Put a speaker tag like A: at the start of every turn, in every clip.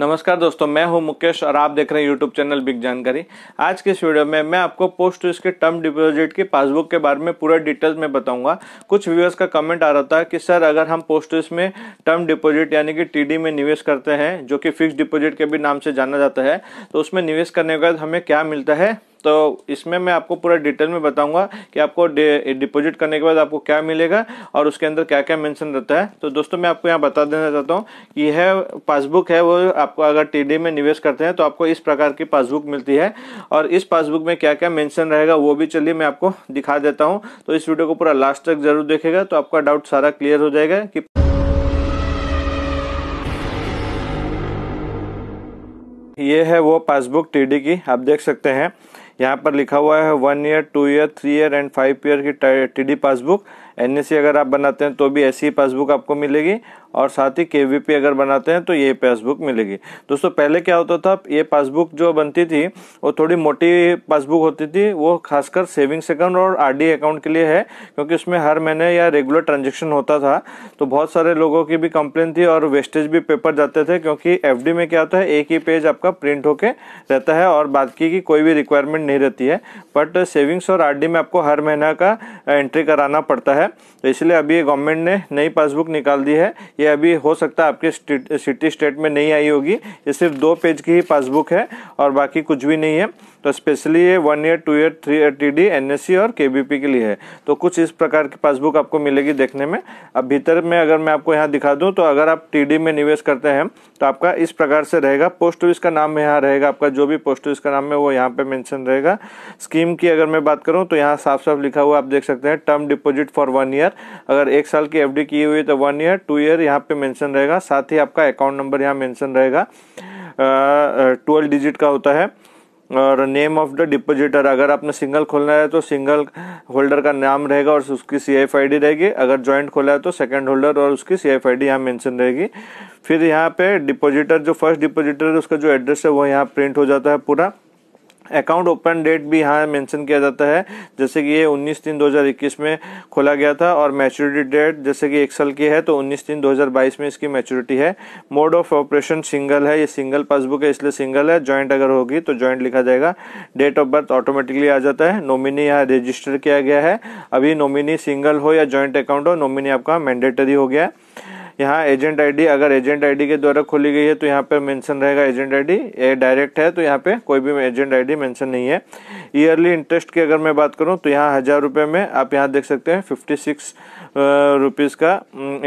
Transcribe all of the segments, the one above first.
A: नमस्कार दोस्तों मैं हूं मुकेश और आप देख रहे हैं यूट्यूब चैनल बिग जानकारी आज के इस वीडियो में मैं आपको पोस्ट के टर्म डिपॉजिट की पासबुक के बारे में पूरा डिटेल्स में बताऊंगा कुछ व्यूअर्स का कमेंट आ रहा था कि सर अगर हम पोस्ट में टर्म डिपॉजिट यानी कि टी में निवेश करते हैं जो कि फिक्स डिपोजिट के भी नाम से जाना जाता है तो उसमें निवेश करने के बाद हमें क्या मिलता है तो इसमें मैं आपको पूरा डिटेल में बताऊंगा कि आपको डिपॉजिट करने के बाद आपको क्या मिलेगा और उसके अंदर क्या क्या मेंशन रहता है तो दोस्तों मैं आपको यहाँ बता देना चाहता हूँ कि यह पासबुक है वो आपको अगर टी में निवेश करते हैं तो आपको इस प्रकार की पासबुक मिलती है और इस पासबुक में क्या क्या मैंशन रहेगा वो भी चलिए मैं आपको दिखा देता हूँ तो इस वीडियो को पूरा लास्ट तक जरूर देखेगा तो आपका डाउट सारा क्लियर हो जाएगा कि ये है वो पासबुक टीडी की आप देख सकते हैं यहाँ पर लिखा हुआ है one year two year three year and five year की डी पासबुक एन अगर आप बनाते हैं तो भी ऐसी पासबुक आपको मिलेगी और साथ ही के अगर बनाते हैं तो ये पासबुक मिलेगी दोस्तों पहले क्या होता था ये पासबुक जो बनती थी वो थोड़ी मोटी पासबुक होती थी वो खासकर सेविंग्स अकाउंट और आरडी अकाउंट के लिए है क्योंकि उसमें हर महीने या रेगुलर ट्रांजेक्शन होता था तो बहुत सारे लोगों की भी कंप्लेन थी और वेस्टेज भी पेपर जाते थे क्योंकि एफ में क्या होता है एक ही पेज आपका प्रिंट होके रहता है और बाकी की कोई भी रिक्वायरमेंट नहीं रहती है बट सेविंग्स और आर में आपको हर महीना का एंट्री कराना पड़ता है है तो इसलिए अभी गवर्नमेंट ने नई पासबुक निकाल दी है ये अभी हो सकता है आपके सिटी स्टेट में नहीं आई होगी ये सिर्फ दो पेज की ही पासबुक है और बाकी कुछ भी नहीं है तो स्पेशली ये one year two year three year एस एनएससी और केबीपी के लिए है तो कुछ इस प्रकार की पासबुक आपको मिलेगी देखने में अब भीतर में अगर मैं आपको यहाँ दिखा दूँ तो अगर आप टी में निवेश करते हैं तो आपका इस प्रकार से रहेगा पोस्ट ऑफिस का नाम यहाँ रहेगा आपका जो भी पोस्ट ऑफिस का नाम है वो यहाँ पर मैंशन रहेगा स्कीम की अगर मैं बात करूँ तो यहाँ साफ साफ लिखा हुआ आप देख सकते हैं term deposit for one year अगर एक साल की एफ की हुई तो वन ईयर टू ईयर यहाँ पे मैंशन रहेगा साथ ही आपका अकाउंट नंबर यहाँ मैंशन रहेगा ट्वेल्व डिजिट का होता है और नेम ऑफ द डिपोजिटर अगर आपने सिंगल खोलना है तो सिंगल होल्डर का नाम रहेगा और उसकी सी एफ आई डी रहेगी अगर ज्वाइंट खोला है तो सेकंड होल्डर और उसकी सी एफ आई डी यहाँ मैंशन रहेगी फिर यहाँ पे डिपोजिटर जो फर्स्ट डिपोजिटर है उसका जो एड्रेस है वो यहाँ प्रिंट हो जाता है पूरा अकाउंट ओपन डेट भी यहाँ मेंशन किया जाता है जैसे कि ये 19 तीन 2021 में खोला गया था और मैच्योरिटी डेट जैसे कि एक साल की है तो 19 तीन 2022 में इसकी मैच्योरिटी है मोड ऑफ ऑपरेशन सिंगल है ये सिंगल पासबुक है इसलिए सिंगल है जॉइंट अगर होगी तो जॉइंट लिखा जाएगा डेट ऑफ बर्थ ऑटोमेटिकली आ जाता है नोमिनी यहाँ रजिस्टर किया गया है अभी नोमिनी सिंगल हो या जॉइंट अकाउंट हो नोमिनी आपका मैंडेटरी हो गया है यहाँ एजेंट आईडी अगर एजेंट आईडी के द्वारा खोली गई है तो यहाँ पे मेंशन रहेगा एजेंट आईडी ये डायरेक्ट है तो यहाँ पे कोई भी एजेंट आईडी मेंशन नहीं है ईयरली इंटरेस्ट की अगर मैं बात करूँ तो यहाँ हज़ार रुपये में आप यहाँ देख सकते हैं फिफ्टी सिक्स रुपीज़ का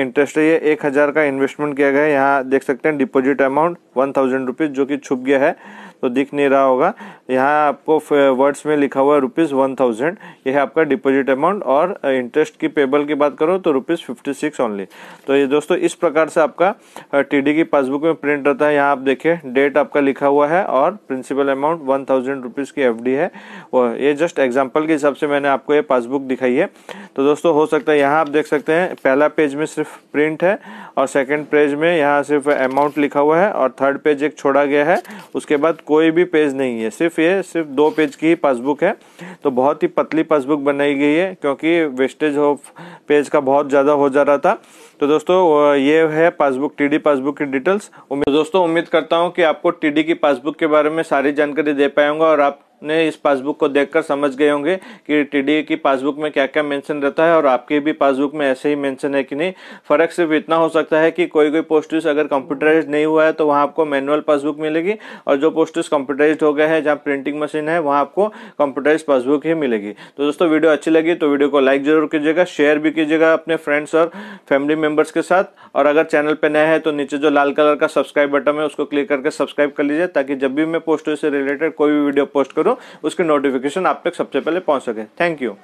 A: इंटरेस्ट है ये एक हज़ार का इन्वेस्टमेंट किया गया है यहाँ देख सकते हैं deposit amount one thousand rupees जो कि छुप गया है तो दिख नहीं रहा होगा यहाँ आपको वर्ड्स में लिखा हुआ है रुपीज़ वन थाउजेंड यह आपका डिपॉजिट अमाउंट और इंटरेस्ट की पेबल की बात करो तो रुपीज़ फिफ्टी सिक्स ओनली तो ये दोस्तों इस प्रकार से आपका टीडी की पासबुक में प्रिंट रहता है यहाँ आप देखिए डेट आपका लिखा हुआ है और principal amount one thousand rupees की एफ है और ये जस्ट एग्जाम्पल के हिसाब से मैंने आपको ये पासबुक दिखाई है तो दोस्तों हो सकता है यहाँ आप देख सकते हैं पहला पेज में सिर्फ प्रिंट है और सेकेंड पेज में यहाँ सिर्फ अमाउंट लिखा हुआ है और थर्ड पेज एक छोड़ा गया है उसके बाद कोई भी पेज नहीं है सिर्फ सिर्फ ये सिर्फ दो पेज की ही पासबुक है तो बहुत ही पतली पासबुक बनाई गई है क्योंकि वेस्टेज ऑफ पेज का बहुत ज़्यादा हो जा रहा था तो दोस्तों ये है पासबुक टीडी पासबुक की डिटेल्स उम्मीद दोस्तों उम्मीद करता हूँ कि आपको टीडी की पासबुक के बारे में सारी जानकारी दे पाएंगा और आप ने इस पासबुक को देखकर समझ गए होंगे कि टीडीए की पासबुक में क्या क्या मेंशन रहता है और आपके भी पासबुक में ऐसे ही मेंशन है कि नहीं फ़र्क सिर्फ इतना हो सकता है कि कोई कोई पोस्टिस अगर कंप्यूटराइज नहीं हुआ है तो वहाँ आपको मैनुअल पासबुक मिलेगी और जो पोस्टिस कंप्यूटराइज हो गया है जहाँ प्रिंटिंग मशीन है वहाँ आपको कंप्यूटराइज पासबुक ही मिलेगी तो दोस्तों वीडियो अच्छी लगी तो वीडियो को लाइक जरूर कीजिएगा शेयर भी कीजिएगा अपने फ्रेंड्स और फैमिली मेम्बर्स के साथ और अगर चैनल पर नया है तो नीचे जो लाल कलर का सब्सक्राइब बटन है उसको क्लिक करके सब्सक्राइब कर लीजिए ताकि जब भी मैं पोस्टों से रिलेटेड कोई भी वीडियो पोस्ट करूँ उसके नोटिफिकेशन आप तक सबसे पहले पहुंच सके थैंक यू